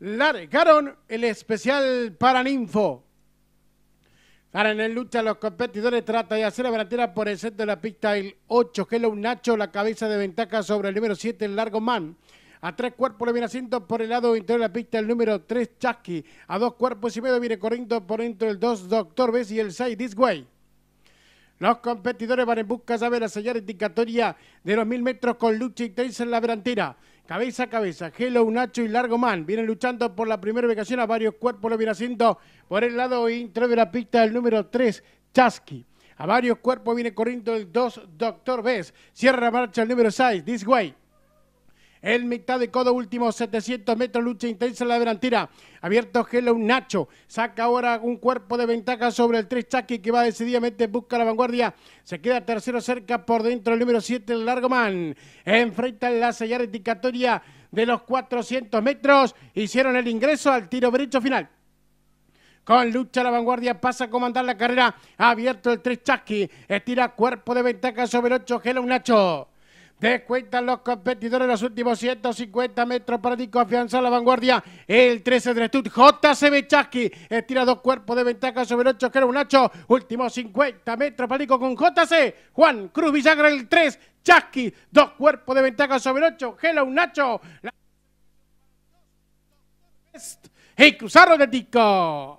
largaron el especial para Ninfo. Para en el lucha los competidores trata de hacer la delantera por el centro de la pista el 8, Hello Nacho, la cabeza de ventaja sobre el número 7, el Largo Man. A tres cuerpos le viene asiento por el lado interior de la pista el número 3, Chasqui. A dos cuerpos y medio viene corriendo por dentro el 2, Doctor Bess y el 6, This Way. Los competidores van en busca, saber la señal indicatoria de los mil metros con lucha intensa en la verantera. Cabeza a cabeza, Hello unacho y Largo Man vienen luchando por la primera ubicación a varios cuerpos, lo viene haciendo por el lado intro de la pista el número 3, Chasky. A varios cuerpos viene corriendo el 2, Doctor Vez. Cierra marcha el número 6, This Way. En mitad de codo, último 700 metros, lucha intensa en la delantera. Abierto un Nacho. Saca ahora un cuerpo de ventaja sobre el Tres Chaki que va decididamente, busca la vanguardia. Se queda tercero cerca por dentro el número 7, el Largoman. Enfrenta la sellar indicatoria de los 400 metros. Hicieron el ingreso al tiro derecho final. Con lucha la vanguardia pasa a comandar la carrera. abierto el 3 Chasqui. Estira cuerpo de ventaja sobre el 8 un Nacho. Descuentan los competidores los últimos 150 metros para afianzar la vanguardia. El 13 de retud, JCB Chasqui, estira dos cuerpos de ventaja sobre 8 que era un Nacho. Últimos 50 metros para con J.C. Juan Cruz Villagra, el 3. Chasqui, dos cuerpos de ventaja sobre 8. un Nacho. La... Y cruzaron de disco.